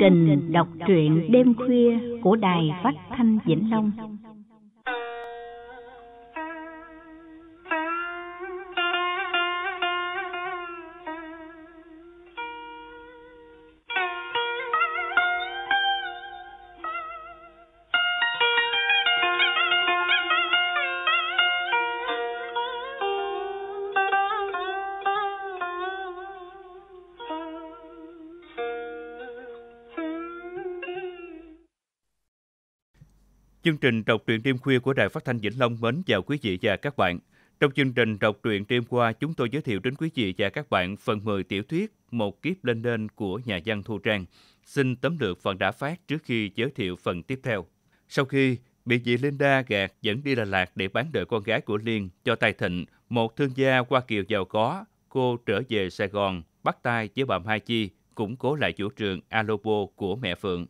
trình đọc truyện đêm khuya của Đài Phát Thanh Vĩnh Long. Chương trình đọc truyện đêm khuya của Đài Phát thanh Vĩnh Long mến chào quý vị và các bạn. Trong chương trình đọc truyện đêm qua, chúng tôi giới thiệu đến quý vị và các bạn phần 10 tiểu thuyết Một kiếp lên lên của nhà văn Thu Trang. Xin tấm lược phần đã phát trước khi giới thiệu phần tiếp theo. Sau khi bị chị Linda gạt dẫn đi Đà Lạt để bán đời con gái của Liên cho Tài Thịnh, một thương gia qua kiều giàu có, cô trở về Sài Gòn bắt tay với bà Mai Chi củng cố lại chủ trường Alobo của mẹ Phượng.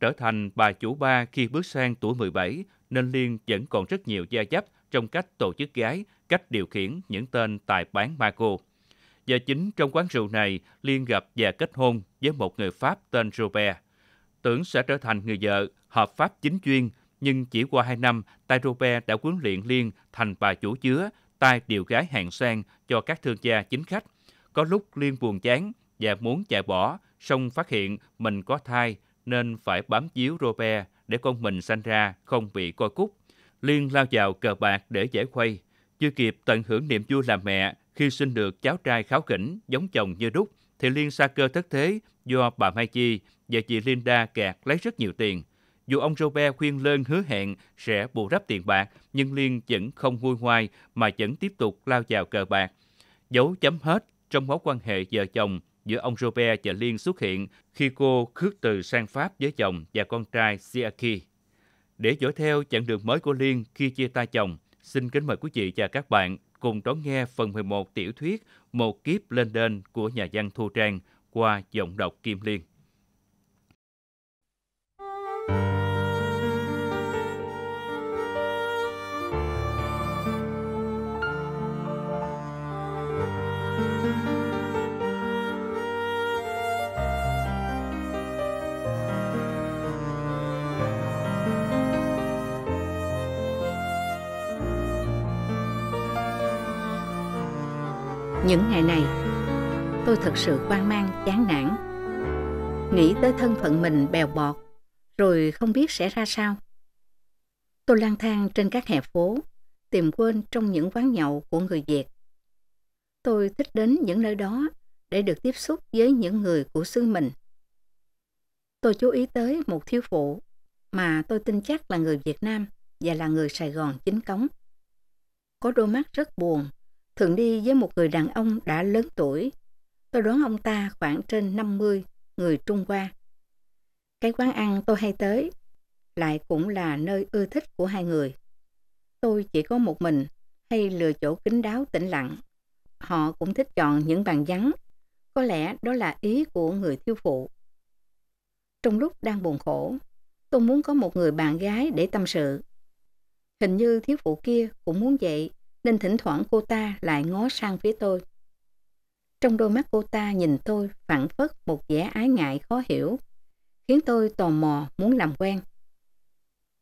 Trở thành bà chủ ba khi bước sang tuổi 17, nên Liên vẫn còn rất nhiều gia dấp trong cách tổ chức gái, cách điều khiển những tên tài bán ma cô. Và chính trong quán rượu này, Liên gặp và kết hôn với một người Pháp tên Robert. Tưởng sẽ trở thành người vợ, hợp pháp chính chuyên, nhưng chỉ qua hai năm, tay Robert đã huấn luyện Liên thành bà chủ chứa, tay điều gái hàng sang cho các thương gia chính khách. Có lúc Liên buồn chán và muốn chạy bỏ, song phát hiện mình có thai nên phải bám chiếu Robert để con mình sanh ra không bị coi cút. Liên lao vào cờ bạc để giải khuây, chưa kịp tận hưởng niềm vui làm mẹ khi sinh được cháu trai kháo khỉnh giống chồng như đúc thì Liên sa cơ thất thế do bà Mai Chi và chị Linda kẹt lấy rất nhiều tiền. Dù ông Robert khuyên lên, hứa hẹn sẽ bù đắp tiền bạc, nhưng Liên vẫn không vui ngoai mà vẫn tiếp tục lao vào cờ bạc. Dấu chấm hết trong mối quan hệ vợ chồng giữa ông Robert và Liên xuất hiện khi cô khước từ sang Pháp với chồng và con trai Siaki. Để dõi theo chặng đường mới của Liên khi chia tay chồng, xin kính mời quý vị và các bạn cùng đón nghe phần 11 tiểu thuyết Một kiếp lên đên của nhà văn Thu Trang qua giọng đọc Kim Liên. Những ngày này, tôi thật sự quan mang, chán nản. Nghĩ tới thân phận mình bèo bọt, rồi không biết sẽ ra sao. Tôi lang thang trên các hè phố, tìm quên trong những quán nhậu của người Việt. Tôi thích đến những nơi đó để được tiếp xúc với những người của xứ mình. Tôi chú ý tới một thiếu phụ mà tôi tin chắc là người Việt Nam và là người Sài Gòn chính cống. Có đôi mắt rất buồn thường đi với một người đàn ông đã lớn tuổi. Tôi đoán ông ta khoảng trên 50, người Trung Hoa. Cái quán ăn tôi hay tới, lại cũng là nơi ưa thích của hai người. Tôi chỉ có một mình, hay lựa chỗ kín đáo tĩnh lặng. Họ cũng thích chọn những bàn vắng. Có lẽ đó là ý của người thiếu phụ. Trong lúc đang buồn khổ, tôi muốn có một người bạn gái để tâm sự. Hình như thiếu phụ kia cũng muốn vậy nên thỉnh thoảng cô ta lại ngó sang phía tôi. Trong đôi mắt cô ta nhìn tôi phản phất một vẻ ái ngại khó hiểu, khiến tôi tò mò muốn làm quen.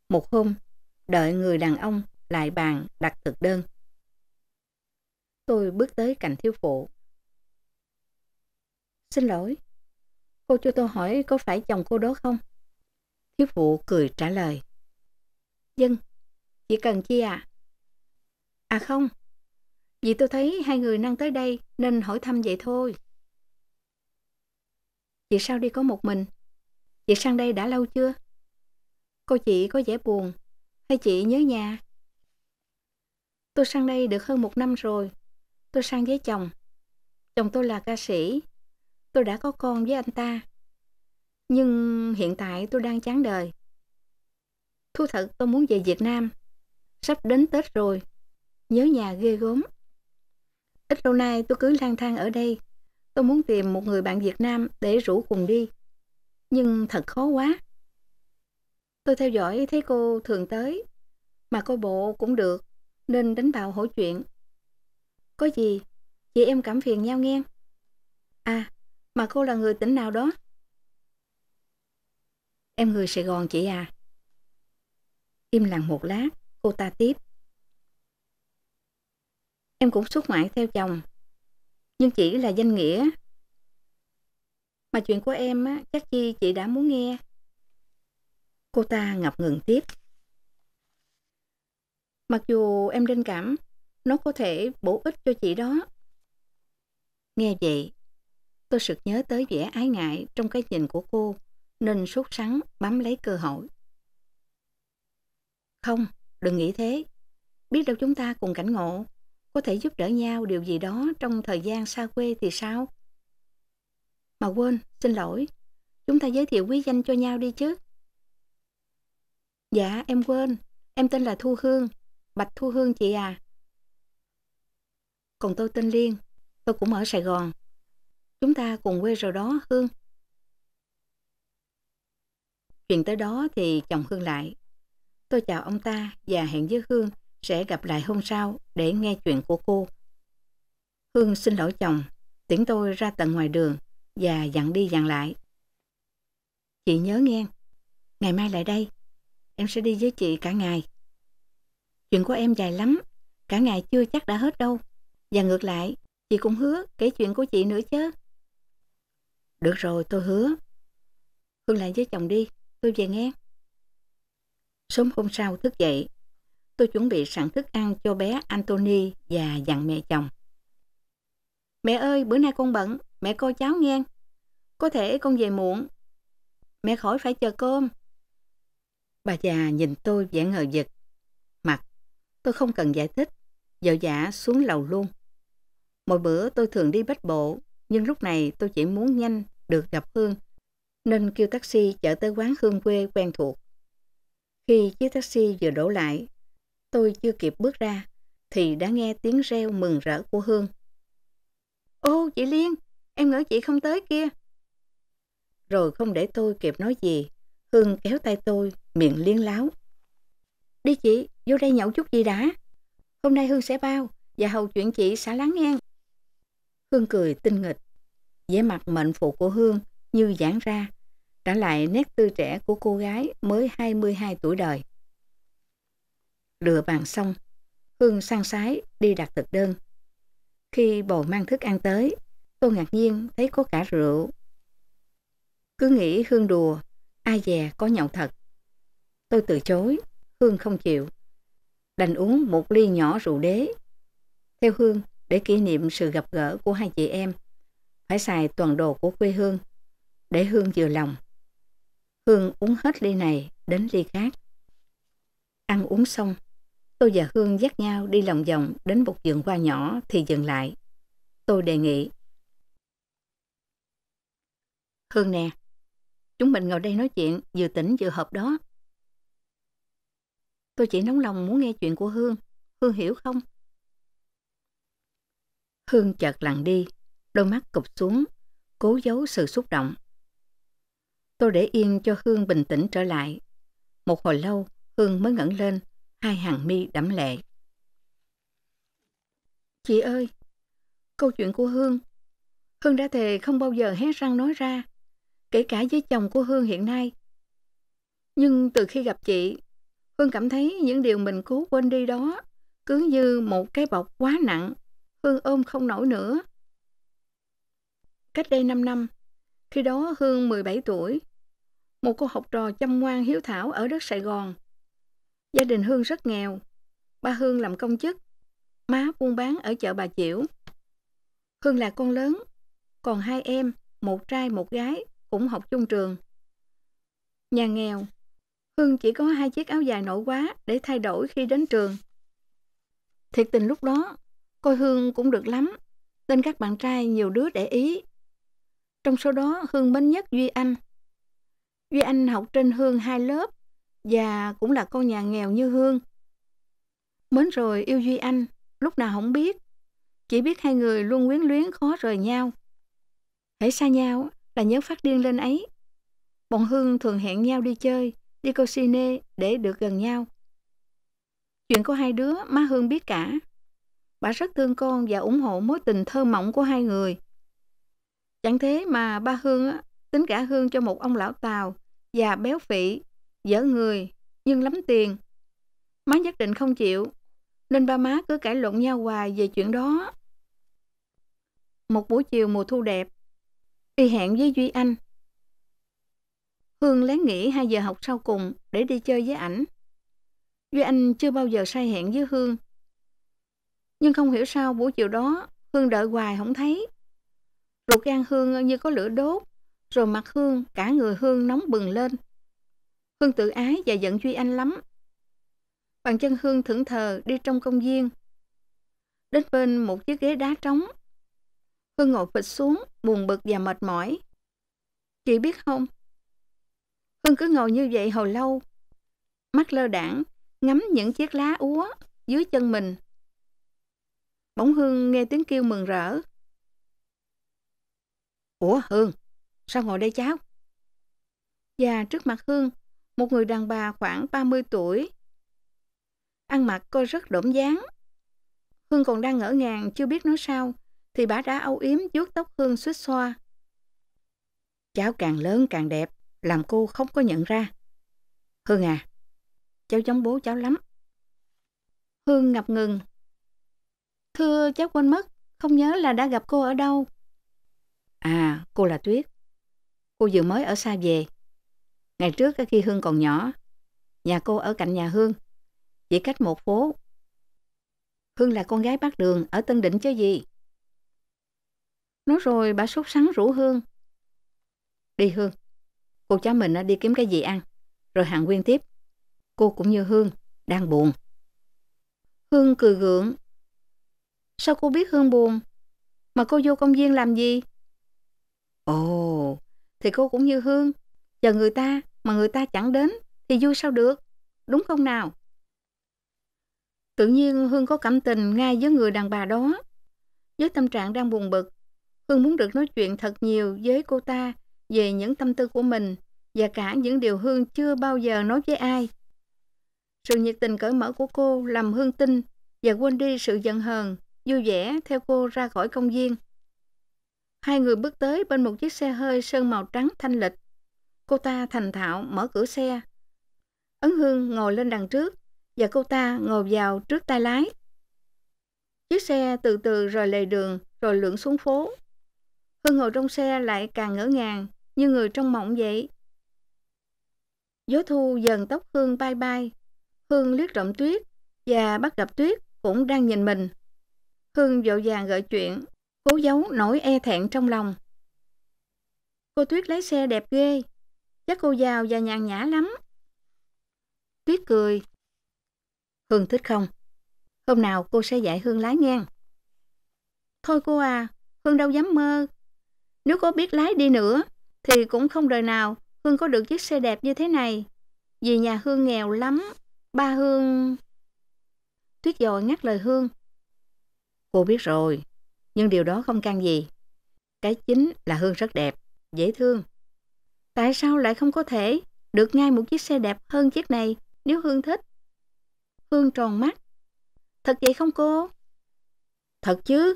Một hôm, đợi người đàn ông lại bàn đặt thực đơn. Tôi bước tới cạnh thiếu phụ. Xin lỗi, cô cho tôi hỏi có phải chồng cô đó không? Thiếu phụ cười trả lời. Dân, vâng, chỉ cần chi ạ? À? À không, vì tôi thấy hai người năng tới đây nên hỏi thăm vậy thôi. Chị sao đi có một mình? Chị sang đây đã lâu chưa? Cô chị có vẻ buồn, hay chị nhớ nhà? Tôi sang đây được hơn một năm rồi. Tôi sang với chồng. Chồng tôi là ca sĩ. Tôi đã có con với anh ta. Nhưng hiện tại tôi đang chán đời. Thú thật tôi muốn về Việt Nam. Sắp đến Tết rồi, nhớ nhà ghê gớm. Ít lâu nay tôi cứ lang thang ở đây, tôi muốn tìm một người bạn Việt Nam để rủ cùng đi. Nhưng thật khó quá. Tôi theo dõi thấy cô thường tới, mà cô bộ cũng được, nên đánh bào hỏi chuyện. Có gì, chị em cảm phiền nhau nghe. À, mà cô là người tỉnh nào đó? Em người Sài Gòn chị à. Im lặng một lát, cô ta tiếp em cũng xuất ngoại theo chồng. Nhưng chỉ là danh nghĩa. Mà chuyện của em á, chắc chi chị đã muốn nghe. Cô ta ngập ngừng tiếp. Mặc dù em linh cảm, nó có thể bổ ích cho chị đó. Nghe vậy, tôi sực nhớ tới vẻ ái ngại trong cái nhìn của cô, nên sốt sắng bám lấy cơ hội. Không, đừng nghĩ thế. Biết đâu chúng ta cùng cảnh ngộ có thể giúp đỡ nhau điều gì đó trong thời gian xa quê thì sao? Mà quên, xin lỗi, chúng ta giới thiệu quý danh cho nhau đi chứ. Dạ, em quên, em tên là Thu Hương, Bạch Thu Hương chị à. Còn tôi tên Liên, tôi cũng ở Sài Gòn. Chúng ta cùng quê rồi đó, Hương. Chuyện tới đó thì chồng Hương lại. Tôi chào ông ta và hẹn với Hương sẽ gặp lại hôm sau để nghe chuyện của cô. Hương xin lỗi chồng, tiễn tôi ra tận ngoài đường và dặn đi dặn lại. Chị nhớ nghe, ngày mai lại đây, em sẽ đi với chị cả ngày. Chuyện của em dài lắm, cả ngày chưa chắc đã hết đâu. Và ngược lại, chị cũng hứa kể chuyện của chị nữa chứ. Được rồi, tôi hứa. Hương lại với chồng đi, tôi về nghe. Sớm hôm sau thức dậy, tôi chuẩn bị sẵn thức ăn cho bé Anthony và dặn mẹ chồng. Mẹ ơi, bữa nay con bận, mẹ coi cháu nghe. Có thể con về muộn. Mẹ khỏi phải chờ cơm. Bà già nhìn tôi vẻ ngờ vực. Mặt, tôi không cần giải thích, dạo dã xuống lầu luôn. Mỗi bữa tôi thường đi bách bộ, nhưng lúc này tôi chỉ muốn nhanh được gặp Hương, nên kêu taxi chở tới quán Hương quê quen thuộc. Khi chiếc taxi vừa đổ lại, Tôi chưa kịp bước ra, thì đã nghe tiếng reo mừng rỡ của Hương. Ô, chị Liên, em ngỡ chị không tới kia. Rồi không để tôi kịp nói gì, Hương kéo tay tôi, miệng liên láo. Đi chị, vô đây nhậu chút gì đã. Hôm nay Hương sẽ bao, và hầu chuyện chị xả lắng nghe. Hương cười tinh nghịch. vẻ mặt mệnh phụ của Hương như giãn ra, trả lại nét tươi trẻ của cô gái mới 22 tuổi đời rửa bàn xong, Hương sang sái đi đặt thực đơn. Khi bồ mang thức ăn tới, tôi ngạc nhiên thấy có cả rượu. Cứ nghĩ Hương đùa, ai dè có nhậu thật. Tôi từ chối, Hương không chịu. Đành uống một ly nhỏ rượu đế. Theo Hương, để kỷ niệm sự gặp gỡ của hai chị em, phải xài toàn đồ của quê Hương, để Hương vừa lòng. Hương uống hết ly này đến ly khác. Ăn uống xong, Tôi và Hương dắt nhau đi lòng vòng đến một vườn hoa nhỏ thì dừng lại. Tôi đề nghị. Hương nè, chúng mình ngồi đây nói chuyện vừa tỉnh vừa hợp đó. Tôi chỉ nóng lòng muốn nghe chuyện của Hương. Hương hiểu không? Hương chợt lặng đi, đôi mắt cụp xuống, cố giấu sự xúc động. Tôi để yên cho Hương bình tĩnh trở lại. Một hồi lâu, Hương mới ngẩng lên, hai hàng mi đẫm lệ. Chị ơi, câu chuyện của Hương, Hương đã thề không bao giờ hé răng nói ra, kể cả với chồng của Hương hiện nay. Nhưng từ khi gặp chị, Hương cảm thấy những điều mình cố quên đi đó cứ như một cái bọc quá nặng, Hương ôm không nổi nữa. Cách đây 5 năm, khi đó Hương 17 tuổi, một cô học trò chăm ngoan hiếu thảo ở đất Sài Gòn Gia đình Hương rất nghèo. Ba Hương làm công chức, má buôn bán ở chợ Bà Chiểu. Hương là con lớn, còn hai em, một trai một gái, cũng học chung trường. Nhà nghèo, Hương chỉ có hai chiếc áo dài nổi quá để thay đổi khi đến trường. Thiệt tình lúc đó, coi Hương cũng được lắm, tên các bạn trai nhiều đứa để ý. Trong số đó, Hương mến nhất Duy Anh. Duy Anh học trên Hương hai lớp, và cũng là con nhà nghèo như Hương. Mến rồi yêu Duy Anh, lúc nào không biết. Chỉ biết hai người luôn quyến luyến khó rời nhau. Hãy xa nhau là nhớ phát điên lên ấy. Bọn Hương thường hẹn nhau đi chơi, đi coi cine để được gần nhau. Chuyện của hai đứa má Hương biết cả. Bà rất thương con và ủng hộ mối tình thơ mộng của hai người. Chẳng thế mà ba Hương tính cả Hương cho một ông lão Tàu già béo phị dở người, nhưng lắm tiền. Má nhất định không chịu, nên ba má cứ cãi lộn nhau hoài về chuyện đó. Một buổi chiều mùa thu đẹp, y hẹn với Duy Anh. Hương lén nghỉ 2 giờ học sau cùng để đi chơi với ảnh. Duy Anh chưa bao giờ sai hẹn với Hương. Nhưng không hiểu sao buổi chiều đó Hương đợi hoài không thấy. Ruột gan Hương như có lửa đốt, rồi mặt Hương, cả người Hương nóng bừng lên. Hương tự ái và giận Duy Anh lắm. Bàn chân Hương thững thờ đi trong công viên. Đến bên một chiếc ghế đá trống. Hương ngồi phịch xuống, buồn bực và mệt mỏi. Chị biết không? Hương cứ ngồi như vậy hồi lâu. Mắt lơ đảng, ngắm những chiếc lá úa dưới chân mình. Bỗng Hương nghe tiếng kêu mừng rỡ. Ủa Hương, sao ngồi đây cháu? Và trước mặt Hương một người đàn bà khoảng 30 tuổi. Ăn mặc cô rất đổn dáng. Hương còn đang ngỡ ngàng chưa biết nói sao, thì bà đã âu yếm vuốt tóc Hương suýt xoa. Cháu càng lớn càng đẹp, làm cô không có nhận ra. Hương à, cháu giống bố cháu lắm. Hương ngập ngừng. Thưa cháu quên mất, không nhớ là đã gặp cô ở đâu. À, cô là Tuyết. Cô vừa mới ở xa về. Ngày trước khi Hương còn nhỏ, nhà cô ở cạnh nhà Hương, chỉ cách một phố. Hương là con gái bắt đường ở Tân Định chứ gì. Nói rồi bà sốt sắng rủ Hương. Đi Hương, cô cháu mình đi kiếm cái gì ăn, rồi hàng Quyên tiếp. Cô cũng như Hương, đang buồn. Hương cười gượng. Sao cô biết Hương buồn? Mà cô vô công viên làm gì? Ồ, thì cô cũng như Hương, chờ người ta mà người ta chẳng đến thì vui sao được, đúng không nào? Tự nhiên Hương có cảm tình ngay với người đàn bà đó. Với tâm trạng đang buồn bực, Hương muốn được nói chuyện thật nhiều với cô ta về những tâm tư của mình và cả những điều Hương chưa bao giờ nói với ai. Sự nhiệt tình cởi mở của cô làm Hương tin và quên đi sự giận hờn, vui vẻ theo cô ra khỏi công viên. Hai người bước tới bên một chiếc xe hơi sơn màu trắng thanh lịch. Cô ta thành thạo mở cửa xe. Ấn Hương ngồi lên đằng trước và cô ta ngồi vào trước tay lái. Chiếc xe từ từ rời lề đường rồi lượn xuống phố. Hương ngồi trong xe lại càng ngỡ ngàng như người trong mộng vậy. Gió thu dần tóc Hương bay bay. Hương liếc trộm tuyết và bắt gặp tuyết cũng đang nhìn mình. Hương vội vàng gợi chuyện, cố giấu nỗi e thẹn trong lòng. Cô Tuyết lái xe đẹp ghê, Chắc cô giàu và nhàn nhã lắm. Tuyết cười. Hương thích không? Hôm nào cô sẽ dạy Hương lái ngang. Thôi cô à, Hương đâu dám mơ. Nếu cô biết lái đi nữa, thì cũng không đời nào Hương có được chiếc xe đẹp như thế này. Vì nhà Hương nghèo lắm, ba Hương... Tuyết dội ngắt lời Hương. Cô biết rồi, nhưng điều đó không can gì. Cái chính là Hương rất đẹp, dễ thương, Tại sao lại không có thể được ngay một chiếc xe đẹp hơn chiếc này nếu Hương thích? Hương tròn mắt. Thật vậy không cô? Thật chứ.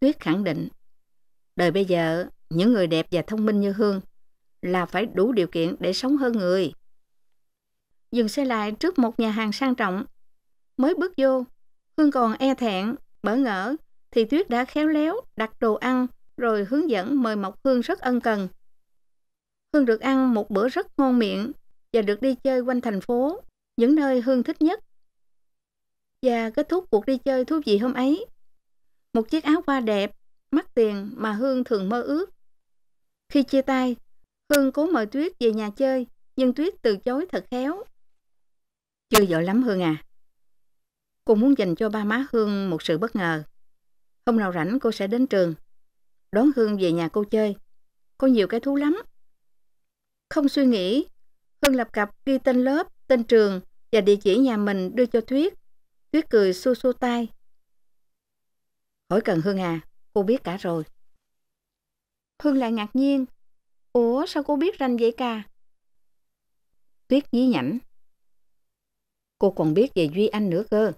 Tuyết khẳng định. Đời bây giờ, những người đẹp và thông minh như Hương là phải đủ điều kiện để sống hơn người. Dừng xe lại trước một nhà hàng sang trọng. Mới bước vô, Hương còn e thẹn, bỡ ngỡ, thì Tuyết đã khéo léo đặt đồ ăn rồi hướng dẫn mời Mộc Hương rất ân cần. Hương được ăn một bữa rất ngon miệng và được đi chơi quanh thành phố, những nơi Hương thích nhất. Và kết thúc cuộc đi chơi thú vị hôm ấy. Một chiếc áo hoa đẹp, mắc tiền mà Hương thường mơ ước. Khi chia tay, Hương cố mời Tuyết về nhà chơi, nhưng Tuyết từ chối thật khéo. Chưa giỏi lắm Hương à. Cô muốn dành cho ba má Hương một sự bất ngờ. Hôm nào rảnh cô sẽ đến trường. Đón Hương về nhà cô chơi. Có nhiều cái thú lắm. Không suy nghĩ, Hưng lập cặp ghi tên lớp, tên trường và địa chỉ nhà mình đưa cho Thuyết. Tuyết cười xua xua tay. Hỏi Cần Hương à, cô biết cả rồi. Hương lại ngạc nhiên. Ủa sao cô biết ranh vậy cả? Tuyết dí nhảnh. Cô còn biết về Duy Anh nữa cơ.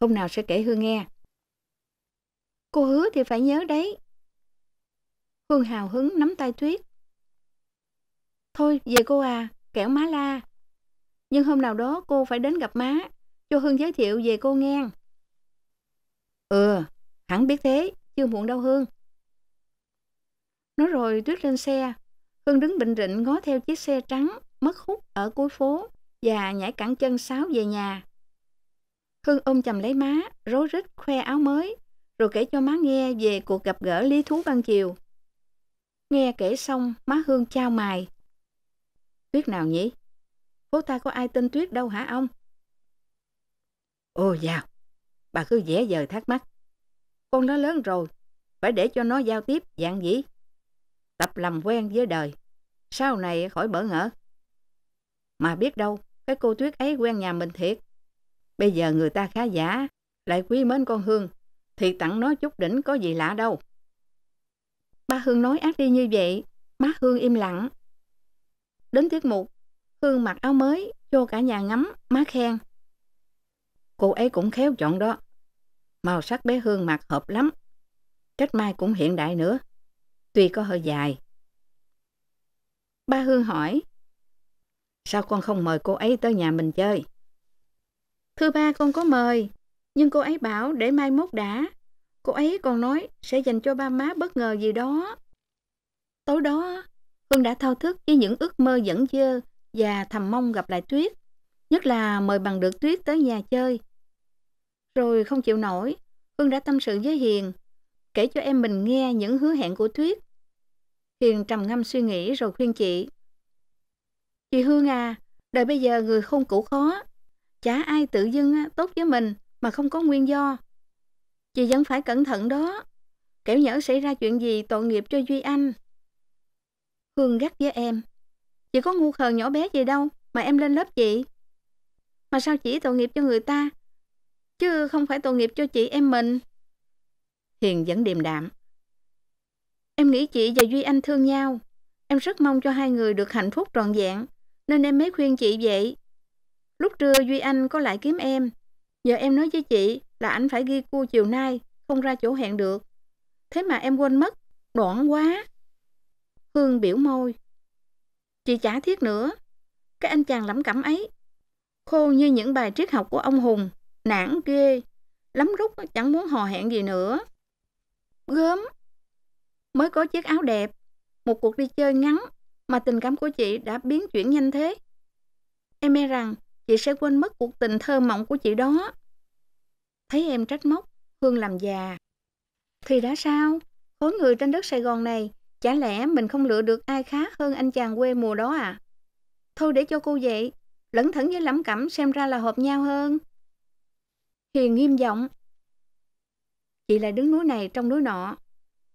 Hôm nào sẽ kể Hương nghe. Cô hứa thì phải nhớ đấy. Hương hào hứng nắm tay Tuyết. Thôi về cô à, kẻo má la. Nhưng hôm nào đó cô phải đến gặp má, cho Hương giới thiệu về cô nghe. Ừ, hẳn biết thế, chưa muộn đâu Hương. Nói rồi Tuyết lên xe, Hương đứng bình rịnh ngó theo chiếc xe trắng mất hút ở cuối phố và nhảy cẳng chân sáo về nhà. Hương ôm chầm lấy má, rối rít khoe áo mới, rồi kể cho má nghe về cuộc gặp gỡ lý thú ban chiều. Nghe kể xong, má Hương trao mài Tuyết nào nhỉ? Phố ta có ai tên Tuyết đâu hả ông? Ô dào, dạ. bà cứ dễ dời thắc mắc. Con nó lớn rồi, phải để cho nó giao tiếp dạng dĩ. Tập làm quen với đời, sau này khỏi bỡ ngỡ. Mà biết đâu, cái cô Tuyết ấy quen nhà mình thiệt. Bây giờ người ta khá giả, lại quý mến con Hương, thì tặng nó chút đỉnh có gì lạ đâu. Ba Hương nói ác đi như vậy, má Hương im lặng. Đến tiết mục, Khương mặc áo mới, cho cả nhà ngắm, má khen. Cô ấy cũng khéo chọn đó. Màu sắc bé Hương mặc hợp lắm. Cách mai cũng hiện đại nữa. Tuy có hơi dài. Ba Hương hỏi. Sao con không mời cô ấy tới nhà mình chơi? Thưa ba con có mời, nhưng cô ấy bảo để mai mốt đã. Cô ấy còn nói sẽ dành cho ba má bất ngờ gì đó. Tối đó Hương đã thao thức với những ước mơ dẫn dơ và thầm mong gặp lại Tuyết, nhất là mời bằng được Tuyết tới nhà chơi. Rồi không chịu nổi, Hương đã tâm sự với Hiền, kể cho em mình nghe những hứa hẹn của Tuyết. Hiền trầm ngâm suy nghĩ rồi khuyên chị. Chị Hương à, đời bây giờ người không cũ khó, chả ai tự dưng tốt với mình mà không có nguyên do. Chị vẫn phải cẩn thận đó, kẻo nhỡ xảy ra chuyện gì tội nghiệp cho Duy Anh. Hương gắt với em. Chị có ngu khờ nhỏ bé gì đâu mà em lên lớp chị. Mà sao chỉ tội nghiệp cho người ta, chứ không phải tội nghiệp cho chị em mình. Hiền vẫn điềm đạm. Em nghĩ chị và Duy Anh thương nhau. Em rất mong cho hai người được hạnh phúc trọn vẹn, nên em mới khuyên chị vậy. Lúc trưa Duy Anh có lại kiếm em. Giờ em nói với chị là anh phải ghi cua chiều nay, không ra chỗ hẹn được. Thế mà em quên mất, đoạn quá. Hương biểu môi. Chị chả thiết nữa. Cái anh chàng lẩm cẩm ấy. Khô như những bài triết học của ông Hùng. Nản ghê. Lắm rút chẳng muốn hò hẹn gì nữa. Gớm. Mới có chiếc áo đẹp. Một cuộc đi chơi ngắn mà tình cảm của chị đã biến chuyển nhanh thế. Em e rằng chị sẽ quên mất cuộc tình thơ mộng của chị đó. Thấy em trách móc, Hương làm già. Thì đã sao? Khối người trên đất Sài Gòn này Chả lẽ mình không lựa được ai khác hơn anh chàng quê mùa đó à? Thôi để cho cô vậy, lẫn thẫn với lẩm cẩm xem ra là hợp nhau hơn. Hiền nghiêm giọng. Chị lại đứng núi này trong núi nọ.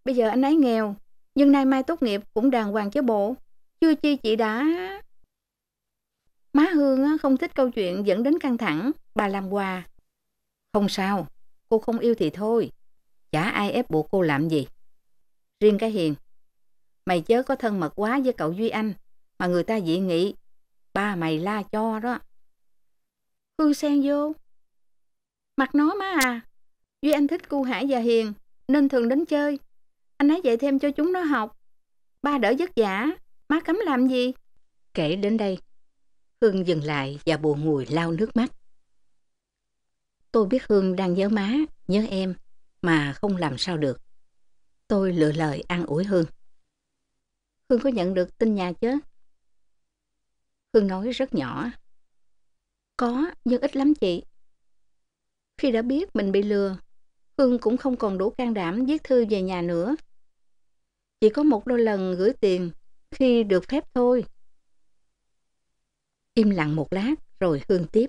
Bây giờ anh ấy nghèo, nhưng nay mai tốt nghiệp cũng đàng hoàng chứ bộ. Chưa chi chị đã... Má Hương không thích câu chuyện dẫn đến căng thẳng, bà làm quà. Không sao, cô không yêu thì thôi, chả ai ép buộc cô làm gì. Riêng cái Hiền Mày chớ có thân mật quá với cậu Duy Anh mà người ta dị nghị. Ba mày la cho đó. Hương sen vô. Mặt nó má à. Duy Anh thích cu Hải và Hiền nên thường đến chơi. Anh ấy dạy thêm cho chúng nó học. Ba đỡ vất vả, má cấm làm gì? Kể đến đây, Hương dừng lại và buồn ngùi lau nước mắt. Tôi biết Hương đang nhớ má, nhớ em, mà không làm sao được. Tôi lựa lời an ủi Hương. Hương có nhận được tin nhà chứ? Hương nói rất nhỏ. Có, nhưng ít lắm chị. Khi đã biết mình bị lừa, Hương cũng không còn đủ can đảm viết thư về nhà nữa. Chỉ có một đôi lần gửi tiền khi được phép thôi. Im lặng một lát rồi Hương tiếp.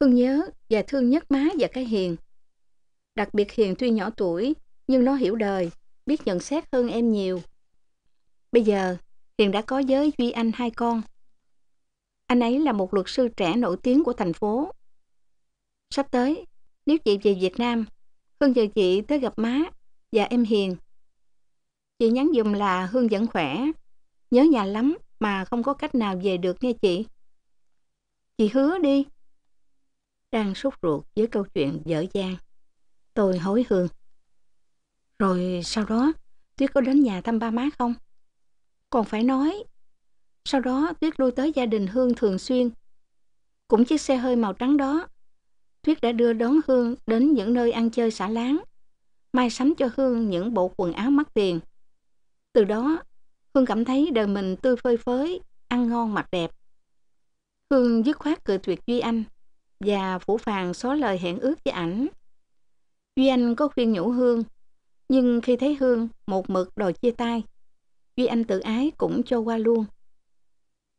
Hương nhớ và thương nhất má và cái Hiền. Đặc biệt Hiền tuy nhỏ tuổi nhưng nó hiểu đời biết nhận xét hơn em nhiều. Bây giờ, Hiền đã có giới Duy Anh hai con. Anh ấy là một luật sư trẻ nổi tiếng của thành phố. Sắp tới, nếu chị về Việt Nam, Hương giờ chị tới gặp má và em Hiền. Chị nhắn dùm là Hương vẫn khỏe, nhớ nhà lắm mà không có cách nào về được nghe chị. Chị hứa đi. Đang sốt ruột với câu chuyện dở dang. Tôi hối hương. Rồi sau đó, Tuyết có đến nhà thăm ba má không? Còn phải nói. Sau đó, Tuyết lui tới gia đình Hương thường xuyên. Cũng chiếc xe hơi màu trắng đó. Tuyết đã đưa đón Hương đến những nơi ăn chơi xả láng. Mai sắm cho Hương những bộ quần áo mắc tiền. Từ đó, Hương cảm thấy đời mình tươi phơi phới, ăn ngon mặc đẹp. Hương dứt khoát cự tuyệt Duy Anh và phủ phàng xóa lời hẹn ước với ảnh. Duy Anh có khuyên nhủ Hương nhưng khi thấy Hương một mực đòi chia tay, Duy Anh tự ái cũng cho qua luôn.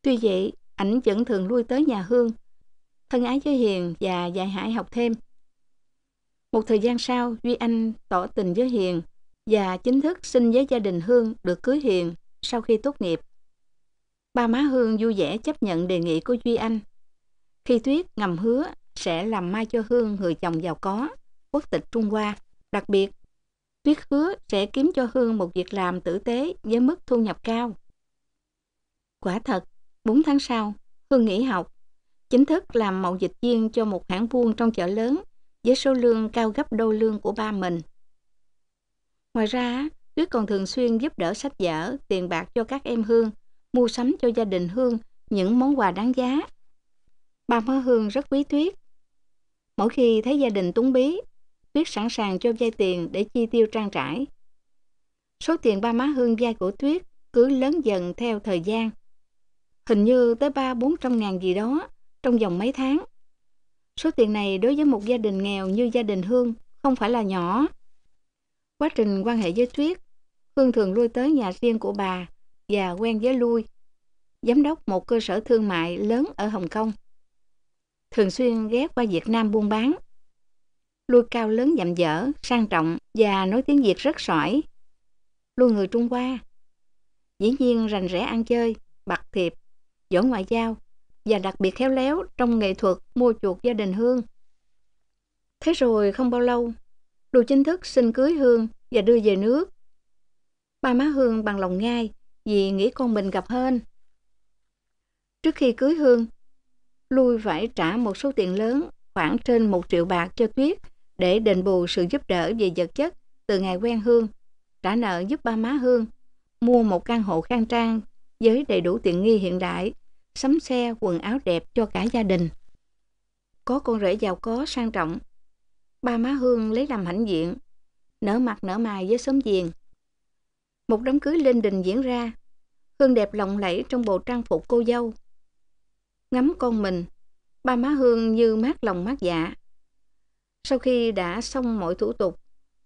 Tuy vậy, ảnh vẫn thường lui tới nhà Hương, thân ái với Hiền và dạy Hải học thêm. Một thời gian sau, Duy Anh tỏ tình với Hiền và chính thức xin với gia đình Hương được cưới Hiền sau khi tốt nghiệp. Ba má Hương vui vẻ chấp nhận đề nghị của Duy Anh. Khi Tuyết ngầm hứa sẽ làm mai cho Hương người chồng giàu có, quốc tịch Trung Hoa, đặc biệt Quyết hứa sẽ kiếm cho Hương một việc làm tử tế với mức thu nhập cao. Quả thật, 4 tháng sau, Hương nghỉ học, chính thức làm mậu dịch viên cho một hãng buôn trong chợ lớn với số lương cao gấp đôi lương của ba mình. Ngoài ra, Tuyết còn thường xuyên giúp đỡ sách vở, tiền bạc cho các em Hương, mua sắm cho gia đình Hương những món quà đáng giá. Ba má Hương rất quý Tuyết. Mỗi khi thấy gia đình túng bí, Tuyết sẵn sàng cho vay tiền để chi tiêu trang trải. Số tiền ba má Hương vay của Tuyết cứ lớn dần theo thời gian. Hình như tới ba bốn trăm ngàn gì đó trong vòng mấy tháng. Số tiền này đối với một gia đình nghèo như gia đình Hương không phải là nhỏ. Quá trình quan hệ với Tuyết, Hương thường lui tới nhà riêng của bà và quen với Lui, giám đốc một cơ sở thương mại lớn ở Hồng Kông. Thường xuyên ghé qua Việt Nam buôn bán. Lui cao lớn dặm dở, sang trọng và nói tiếng Việt rất sỏi. Lui người Trung Hoa. Dĩ nhiên rành rẽ ăn chơi, bạc thiệp, giỏi ngoại giao và đặc biệt khéo léo trong nghệ thuật mua chuộc gia đình Hương. Thế rồi không bao lâu, Lưu chính thức xin cưới Hương và đưa về nước. Ba má Hương bằng lòng ngay vì nghĩ con mình gặp hơn Trước khi cưới Hương, Lui phải trả một số tiền lớn khoảng trên một triệu bạc cho Tuyết để đền bù sự giúp đỡ về vật chất từ ngày quen Hương, trả nợ giúp ba má Hương, mua một căn hộ khang trang với đầy đủ tiện nghi hiện đại, sắm xe, quần áo đẹp cho cả gia đình. Có con rể giàu có sang trọng, ba má Hương lấy làm hãnh diện, nở mặt nở mày với xóm giềng. Một đám cưới lên đình diễn ra, Hương đẹp lộng lẫy trong bộ trang phục cô dâu. Ngắm con mình, ba má Hương như mát lòng mát dạ. Sau khi đã xong mọi thủ tục,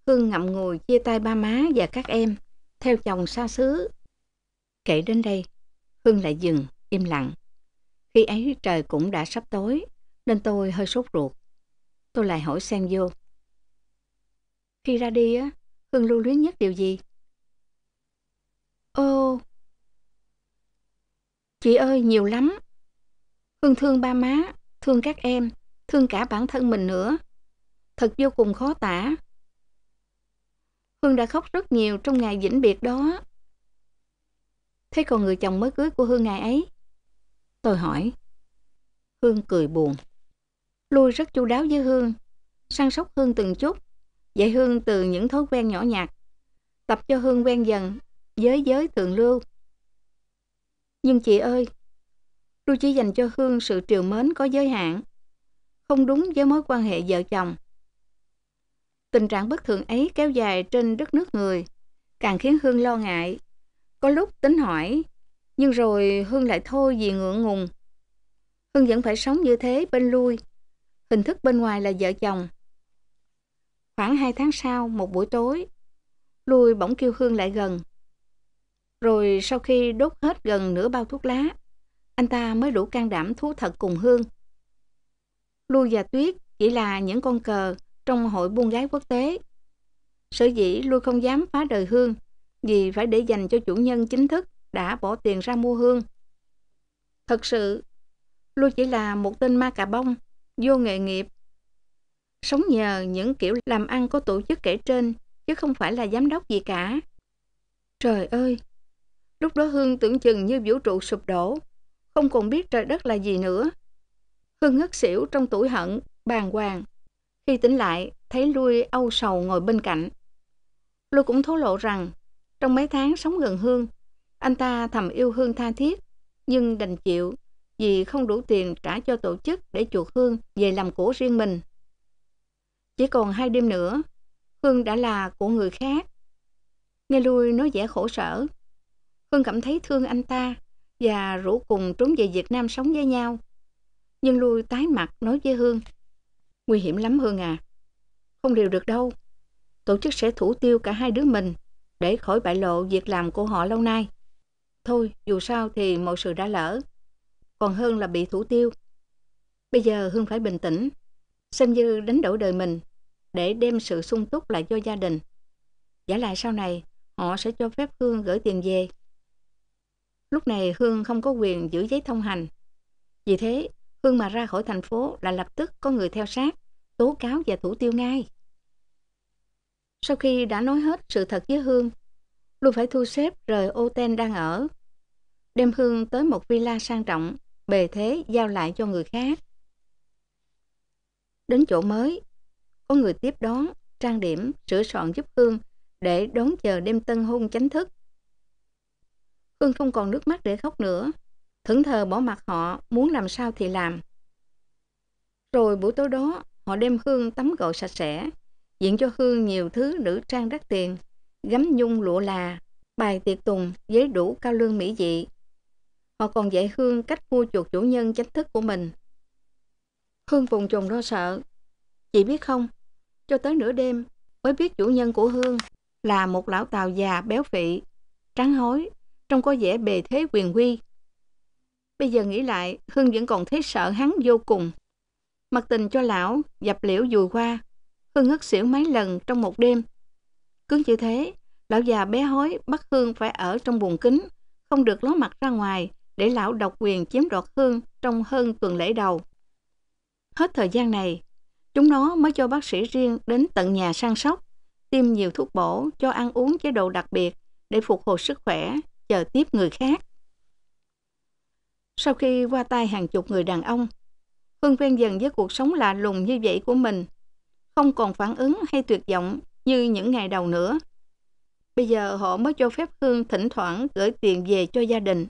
Hương ngậm ngùi chia tay ba má và các em, theo chồng xa xứ. Kể đến đây, Hương lại dừng, im lặng. Khi ấy trời cũng đã sắp tối, nên tôi hơi sốt ruột. Tôi lại hỏi xen vô. Khi ra đi, á, Hương lưu luyến nhất điều gì? Ô, chị ơi, nhiều lắm. Hương thương ba má, thương các em, thương cả bản thân mình nữa thật vô cùng khó tả. Hương đã khóc rất nhiều trong ngày vĩnh biệt đó. Thế còn người chồng mới cưới của Hương ngày ấy? Tôi hỏi. Hương cười buồn. Lui rất chu đáo với Hương, săn sóc Hương từng chút, dạy Hương từ những thói quen nhỏ nhặt, tập cho Hương quen dần, giới giới thượng lưu. Nhưng chị ơi, Lui chỉ dành cho Hương sự triều mến có giới hạn, không đúng với mối quan hệ vợ chồng. Tình trạng bất thường ấy kéo dài trên đất nước người, càng khiến Hương lo ngại. Có lúc tính hỏi, nhưng rồi Hương lại thôi vì ngượng ngùng. Hương vẫn phải sống như thế bên lui. Hình thức bên ngoài là vợ chồng. Khoảng hai tháng sau, một buổi tối, Lui bỗng kêu Hương lại gần. Rồi sau khi đốt hết gần nửa bao thuốc lá, anh ta mới đủ can đảm thú thật cùng Hương. Lui và Tuyết chỉ là những con cờ trong hội buôn gái quốc tế. Sở dĩ lui không dám phá đời hương vì phải để dành cho chủ nhân chính thức đã bỏ tiền ra mua hương. Thật sự, lui chỉ là một tên ma cà bông, vô nghề nghiệp. Sống nhờ những kiểu làm ăn có tổ chức kể trên chứ không phải là giám đốc gì cả. Trời ơi! Lúc đó Hương tưởng chừng như vũ trụ sụp đổ, không còn biết trời đất là gì nữa. Hương ngất xỉu trong tuổi hận, bàng hoàng, khi tỉnh lại, thấy Lui âu sầu ngồi bên cạnh. Lui cũng thố lộ rằng, trong mấy tháng sống gần Hương, anh ta thầm yêu Hương tha thiết, nhưng đành chịu vì không đủ tiền trả cho tổ chức để chuộc Hương về làm của riêng mình. Chỉ còn hai đêm nữa, Hương đã là của người khác. Nghe Lui nói vẻ khổ sở. Hương cảm thấy thương anh ta và rủ cùng trốn về Việt Nam sống với nhau. Nhưng Lui tái mặt nói với Hương. Nguy hiểm lắm Hương à. Không điều được đâu. Tổ chức sẽ thủ tiêu cả hai đứa mình để khỏi bại lộ việc làm của họ lâu nay. Thôi, dù sao thì mọi sự đã lỡ. Còn hơn là bị thủ tiêu. Bây giờ Hương phải bình tĩnh. Xem như đánh đổi đời mình để đem sự sung túc lại cho gia đình. Giả lại sau này, họ sẽ cho phép Hương gửi tiền về. Lúc này Hương không có quyền giữ giấy thông hành. Vì thế, hương mà ra khỏi thành phố là lập tức có người theo sát, tố cáo và thủ tiêu ngay. Sau khi đã nói hết sự thật với Hương, luôn phải thu xếp rời ô tên đang ở. Đem Hương tới một villa sang trọng, bề thế giao lại cho người khác. Đến chỗ mới, có người tiếp đón, trang điểm, sửa soạn giúp Hương để đón chờ đêm tân hôn chánh thức. Hương không còn nước mắt để khóc nữa, thững thờ bỏ mặt họ, muốn làm sao thì làm. Rồi buổi tối đó, họ đem Hương tắm gội sạch sẽ, diện cho Hương nhiều thứ nữ trang đắt tiền, gấm nhung lụa là, bài tiệc tùng với đủ cao lương mỹ dị. Họ còn dạy Hương cách mua chuộc chủ nhân chánh thức của mình. Hương vùng trùng lo sợ. Chị biết không, cho tới nửa đêm mới biết chủ nhân của Hương là một lão tàu già béo phị, trắng hối, trông có vẻ bề thế quyền quy. Bây giờ nghĩ lại, Hưng vẫn còn thấy sợ hắn vô cùng. mặt tình cho lão, dập liễu dùi qua. Hưng hất xỉu mấy lần trong một đêm. Cứ như thế, lão già bé hối bắt Hương phải ở trong buồng kính, không được ló mặt ra ngoài để lão độc quyền chiếm đoạt Hương trong hơn tuần lễ đầu. Hết thời gian này, chúng nó mới cho bác sĩ riêng đến tận nhà săn sóc, tiêm nhiều thuốc bổ, cho ăn uống chế độ đặc biệt để phục hồi sức khỏe, chờ tiếp người khác. Sau khi qua tay hàng chục người đàn ông, Hương quen dần với cuộc sống lạ lùng như vậy của mình, không còn phản ứng hay tuyệt vọng như những ngày đầu nữa. Bây giờ họ mới cho phép Hương thỉnh thoảng gửi tiền về cho gia đình.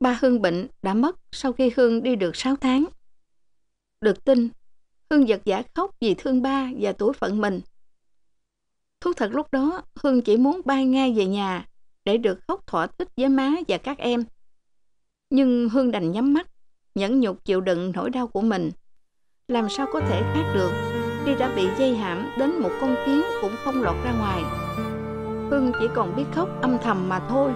Ba Hương bệnh đã mất sau khi Hương đi được 6 tháng. Được tin, Hương giật giả khóc vì thương ba và tuổi phận mình. Thú thật lúc đó, Hương chỉ muốn bay ngay về nhà để được khóc thỏa thích với má và các em. Nhưng Hương đành nhắm mắt, nhẫn nhục chịu đựng nỗi đau của mình. Làm sao có thể khác được khi đã bị dây hãm đến một con kiến cũng không lọt ra ngoài. Hương chỉ còn biết khóc âm thầm mà thôi.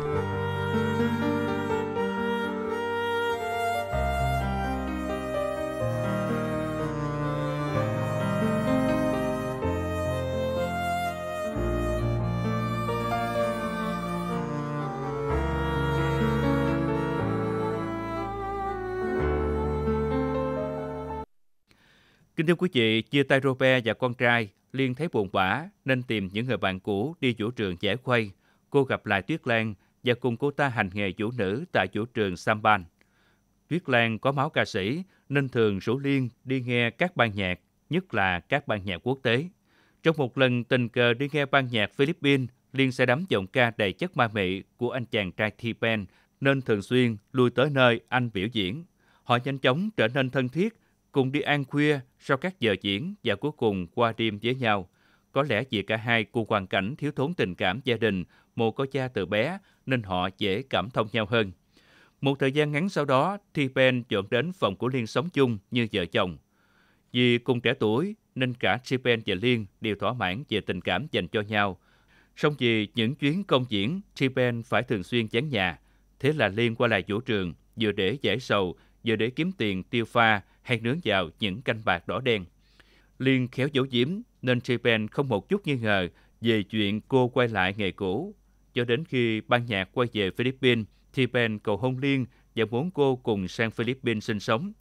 Kính thưa quý vị, chia tay Robe và con trai, Liên thấy buồn bã nên tìm những người bạn cũ đi vũ trường giải khuây. Cô gặp lại Tuyết Lan và cùng cô ta hành nghề vũ nữ tại vũ trường Samban. Tuyết Lan có máu ca sĩ nên thường rủ Liên đi nghe các ban nhạc, nhất là các ban nhạc quốc tế. Trong một lần tình cờ đi nghe ban nhạc Philippines, Liên sẽ đắm giọng ca đầy chất ma mị của anh chàng trai T-Pen nên thường xuyên lui tới nơi anh biểu diễn. Họ nhanh chóng trở nên thân thiết cùng đi ăn khuya sau các giờ diễn và cuối cùng qua đêm với nhau. Có lẽ vì cả hai cùng hoàn cảnh thiếu thốn tình cảm gia đình, một có cha từ bé nên họ dễ cảm thông nhau hơn. Một thời gian ngắn sau đó, t Ben dọn đến phòng của Liên sống chung như vợ chồng. Vì cùng trẻ tuổi nên cả t Ben và Liên đều thỏa mãn về tình cảm dành cho nhau. Song vì những chuyến công diễn, t Ben phải thường xuyên chán nhà. Thế là Liên qua lại vũ trường, vừa để giải sầu, vừa để kiếm tiền tiêu pha hay nướng vào những canh bạc đỏ đen. Liên khéo giấu giếm nên Japan không một chút nghi ngờ về chuyện cô quay lại nghề cũ. Cho đến khi ban nhạc quay về Philippines, Ben cầu hôn Liên và muốn cô cùng sang Philippines sinh sống.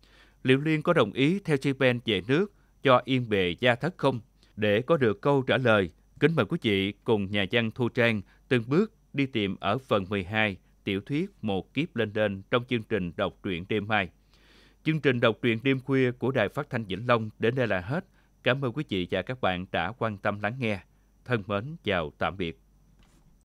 Liệu Liên có đồng ý theo Japan về nước cho yên bề gia thất không? Để có được câu trả lời, kính mời quý vị cùng nhà văn Thu Trang từng bước đi tìm ở phần 12 tiểu thuyết Một kiếp lên đên trong chương trình đọc truyện đêm mai. Chương trình đọc truyện đêm khuya của Đài Phát thanh Vĩnh Long đến đây là hết. Cảm ơn quý vị và các bạn đã quan tâm lắng nghe. Thân mến, chào tạm biệt.